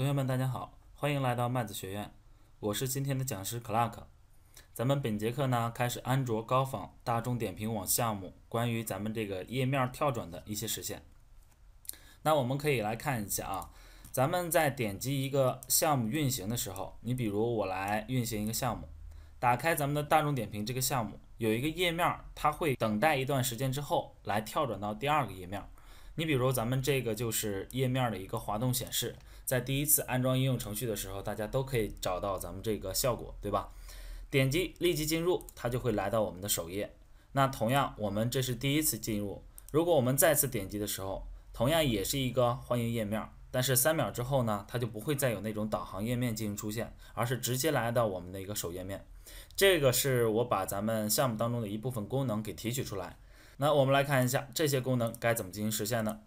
同学们，大家好，欢迎来到麦子学院，我是今天的讲师 Clark。咱们本节课呢，开始安卓高仿大众点评网项目，关于咱们这个页面跳转的一些实现。那我们可以来看一下啊，咱们在点击一个项目运行的时候，你比如我来运行一个项目，打开咱们的大众点评这个项目，有一个页面，它会等待一段时间之后来跳转到第二个页面。你比如咱们这个就是页面的一个滑动显示。在第一次安装应用程序的时候，大家都可以找到咱们这个效果，对吧？点击立即进入，它就会来到我们的首页。那同样，我们这是第一次进入，如果我们再次点击的时候，同样也是一个欢迎页面。但是三秒之后呢，它就不会再有那种导航页面进行出现，而是直接来到我们的一个首页面。这个是我把咱们项目当中的一部分功能给提取出来。那我们来看一下这些功能该怎么进行实现呢？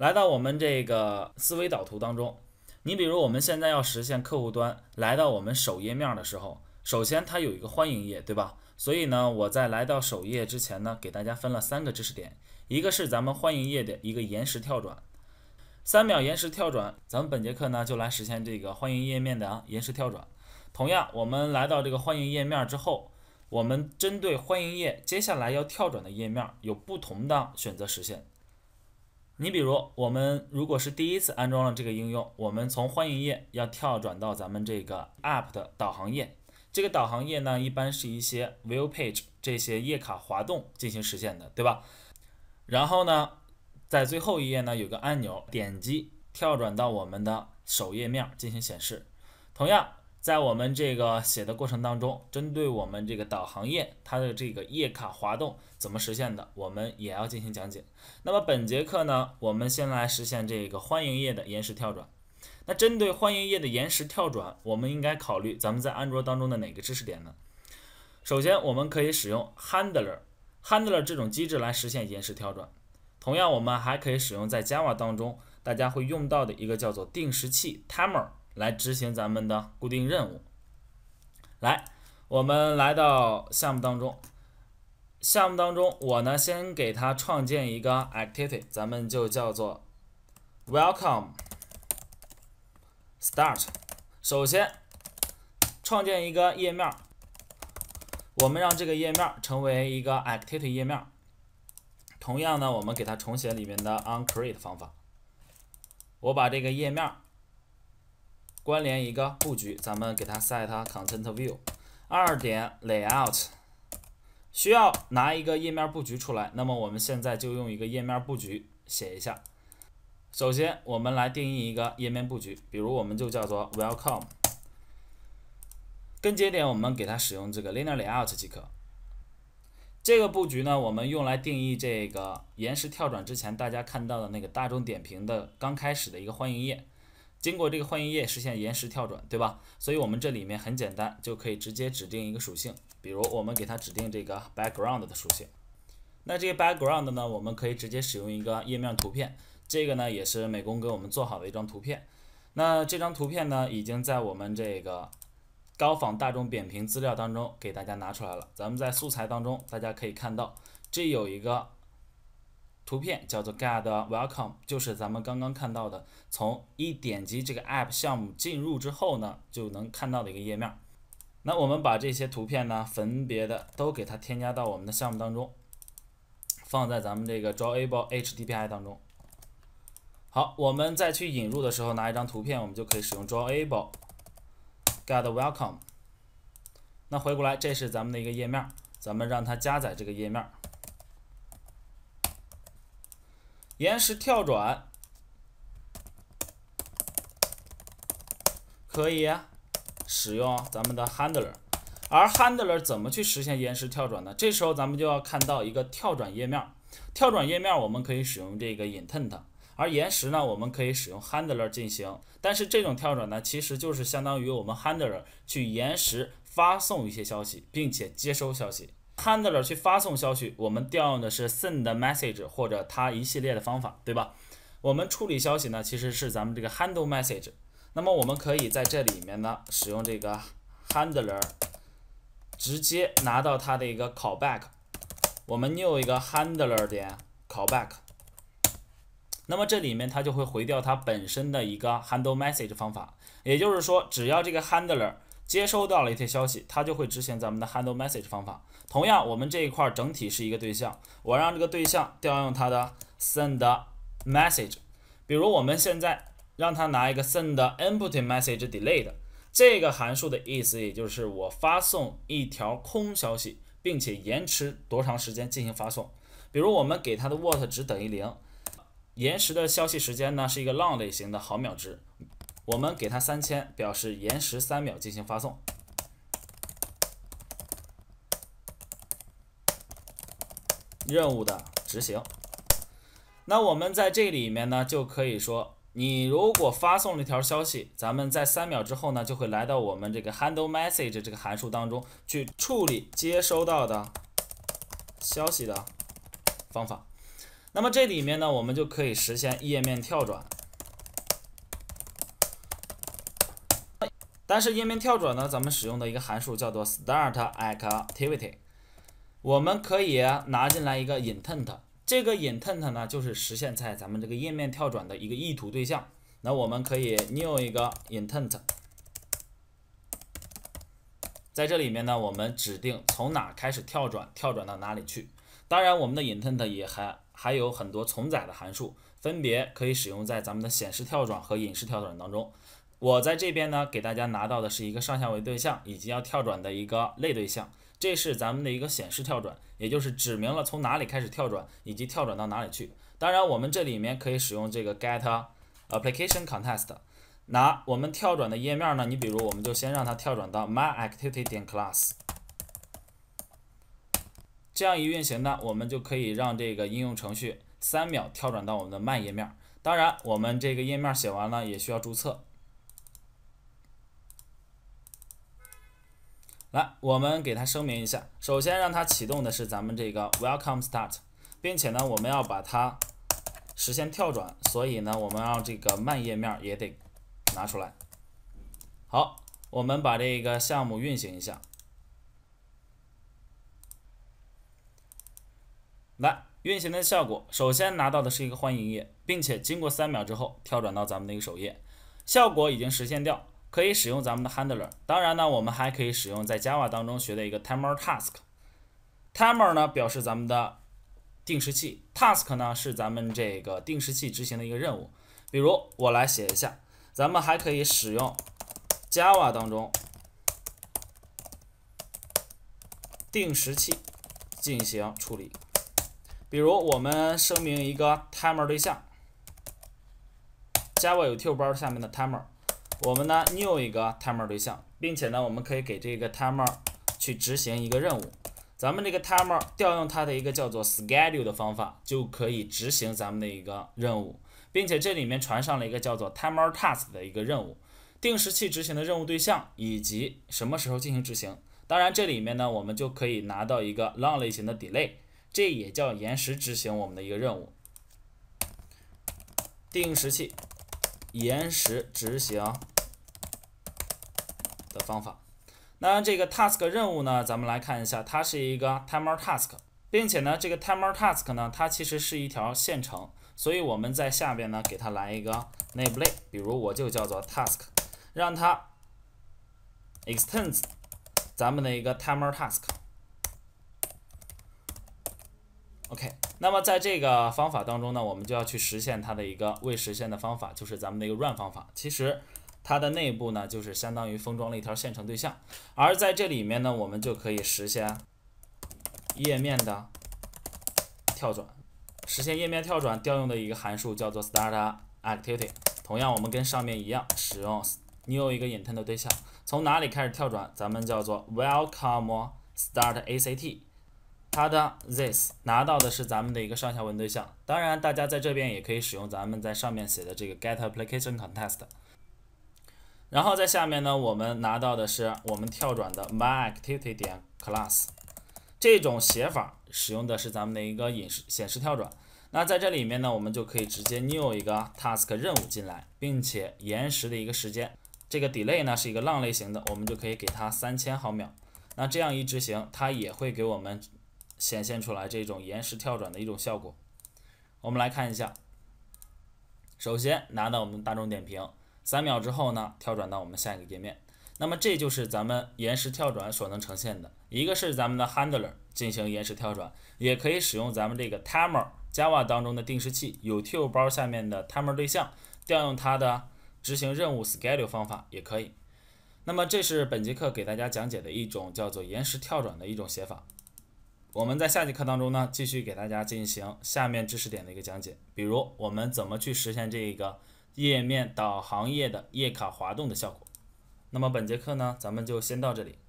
来到我们这个思维导图当中，你比如我们现在要实现客户端来到我们首页面的时候，首先它有一个欢迎页，对吧？所以呢，我在来到首页之前呢，给大家分了三个知识点，一个是咱们欢迎页的一个延时跳转，三秒延时跳转。咱们本节课呢就来实现这个欢迎页面的延时跳转。同样，我们来到这个欢迎页面之后，我们针对欢迎页接下来要跳转的页面有不同的选择实现。你比如，我们如果是第一次安装了这个应用，我们从欢迎页要跳转到咱们这个 App 的导航页。这个导航页呢，一般是一些 View Page 这些页卡滑动进行实现的，对吧？然后呢，在最后一页呢，有个按钮，点击跳转到我们的首页面进行显示。同样。在我们这个写的过程当中，针对我们这个导航页，它的这个页卡滑动怎么实现的，我们也要进行讲解。那么本节课呢，我们先来实现这个欢迎页的延时跳转。那针对欢迎页的延时跳转，我们应该考虑咱们在安卓当中的哪个知识点呢？首先，我们可以使用 Handler、Handler 这种机制来实现延时跳转。同样，我们还可以使用在 Java 当中大家会用到的一个叫做定时器 Timer。来执行咱们的固定任务。来，我们来到项目当中。项目当中，我呢先给它创建一个 activity，咱们就叫做 WelcomeStart。首先创建一个页面，我们让这个页面成为一个 activity 页面。同样呢，我们给它重写里面的 onCreate 方法。我把这个页面。关联一个布局，咱们给它 set content view 二点 layout，需要拿一个页面布局出来。那么我们现在就用一个页面布局写一下。首先我们来定义一个页面布局，比如我们就叫做 welcome。根节点我们给它使用这个 linear layout 即可。这个布局呢，我们用来定义这个延时跳转之前大家看到的那个大众点评的刚开始的一个欢迎页。经过这个幻影页实现延时跳转，对吧？所以，我们这里面很简单，就可以直接指定一个属性，比如我们给它指定这个 background 的属性。那这个 background 呢，我们可以直接使用一个页面图片。这个呢，也是美工给我们做好的一张图片。那这张图片呢，已经在我们这个高仿大众扁平资料当中给大家拿出来了。咱们在素材当中，大家可以看到，这有一个。图片叫做 g e d welcome，就是咱们刚刚看到的，从一点击这个 app 项目进入之后呢，就能看到的一个页面。那我们把这些图片呢，分别的都给它添加到我们的项目当中，放在咱们这个 drawable hdpi 当中。好，我们再去引入的时候，拿一张图片，我们就可以使用 drawable g e d welcome。那回过来，这是咱们的一个页面，咱们让它加载这个页面。延时跳转可以使用咱们的 Handler，而 Handler 怎么去实现延时跳转呢？这时候咱们就要看到一个跳转页面，跳转页面我们可以使用这个 Intent，而延时呢，我们可以使用 Handler 进行。但是这种跳转呢，其实就是相当于我们 Handler 去延时发送一些消息，并且接收消息。Handler 去发送消息，我们调用的是 send message 或者它一系列的方法，对吧？我们处理消息呢，其实是咱们这个 handle message。那么我们可以在这里面呢，使用这个 Handler 直接拿到它的一个 callback。我们 new 一个 Handler 点 callback，那么这里面它就会回调它本身的一个 handle message 方法。也就是说，只要这个 Handler。接收到了一些消息，它就会执行咱们的 handle message 方法。同样，我们这一块整体是一个对象，我让这个对象调用它的 send message。比如我们现在让它拿一个 send empty message delayed 这个函数的意思，也就是我发送一条空消息，并且延迟多长时间进行发送。比如我们给它的 what 值等于零，延时的消息时间呢是一个 long 类型的毫秒值。我们给它三千，表示延时三秒进行发送任务的执行。那我们在这里面呢，就可以说，你如果发送了一条消息，咱们在三秒之后呢，就会来到我们这个 handle message 这个函数当中去处理接收到的消息的方法。那么这里面呢，我们就可以实现页面跳转。但是页面跳转呢，咱们使用的一个函数叫做 start activity。我们可以拿进来一个 intent，这个 intent 呢就是实现在咱们这个页面跳转的一个意图对象。那我们可以 new 一个 intent，在这里面呢，我们指定从哪开始跳转，跳转到哪里去。当然，我们的 intent 也还还有很多重载的函数，分别可以使用在咱们的显示跳转和隐式跳转当中。我在这边呢，给大家拿到的是一个上下文对象，以及要跳转的一个类对象。这是咱们的一个显示跳转，也就是指明了从哪里开始跳转，以及跳转到哪里去。当然，我们这里面可以使用这个 get application context，拿我们跳转的页面呢。你比如，我们就先让它跳转到 MyActivity 点 class。这样一运行呢，我们就可以让这个应用程序三秒跳转到我们的慢页面。当然，我们这个页面写完了，也需要注册。来，我们给它声明一下。首先让它启动的是咱们这个 Welcome Start，并且呢，我们要把它实现跳转，所以呢，我们让这个慢页面也得拿出来。好，我们把这个项目运行一下。来，运行的效果，首先拿到的是一个欢迎页，并且经过三秒之后跳转到咱们那个首页，效果已经实现掉。可以使用咱们的 handler，当然呢，我们还可以使用在 Java 当中学的一个 Timer Task。Timer 呢表示咱们的定时器，Task 呢是咱们这个定时器执行的一个任务。比如我来写一下，咱们还可以使用 Java 当中定时器进行处理。比如我们声明一个 Timer 对象，Java 有 T 包下面的 Timer。我们呢 new 一个 timer 对象，并且呢，我们可以给这个 timer 去执行一个任务。咱们这个 timer 调用它的一个叫做 schedule 的方法，就可以执行咱们的一个任务，并且这里面传上了一个叫做 timer task 的一个任务，定时器执行的任务对象以及什么时候进行执行。当然，这里面呢，我们就可以拿到一个 long 类型的 delay，这也叫延时执行我们的一个任务，定时器。延时执行的方法。那这个 task 任务呢？咱们来看一下，它是一个 timer task，并且呢，这个 timer task 呢，它其实是一条线程。所以我们在下边呢，给它来一个 name，比如我就叫做 task，让它 extends 咱们的一个 timer task。OK，那么在这个方法当中呢，我们就要去实现它的一个未实现的方法，就是咱们那个 run 方法。其实它的内部呢，就是相当于封装了一条线程对象，而在这里面呢，我们就可以实现页面的跳转。实现页面跳转调用的一个函数叫做 start activity。同样，我们跟上面一样，使用 new 一个 intent 对象，从哪里开始跳转？咱们叫做 welcome start act。它的 this 拿到的是咱们的一个上下文对象，当然大家在这边也可以使用咱们在上面写的这个 get application c o n t e s t 然后在下面呢，我们拿到的是我们跳转的 m y activity 点 class，这种写法使用的是咱们的一个隐示显示跳转，那在这里面呢，我们就可以直接 new 一个 task 任务进来，并且延时的一个时间，这个 delay 呢是一个浪类型的，我们就可以给它三千毫秒，那这样一执行，它也会给我们。显现出来这种延时跳转的一种效果，我们来看一下。首先拿到我们大众点评，三秒之后呢跳转到我们下一个页面。那么这就是咱们延时跳转所能呈现的。一个是咱们的 handler 进行延时跳转，也可以使用咱们这个 timer Java 当中的定时器，util 包下面的 timer 对象调用它的执行任务 schedule 方法也可以。那么这是本节课给大家讲解的一种叫做延时跳转的一种写法。我们在下节课当中呢，继续给大家进行下面知识点的一个讲解，比如我们怎么去实现这个页面导航页的页卡滑动的效果。那么本节课呢，咱们就先到这里。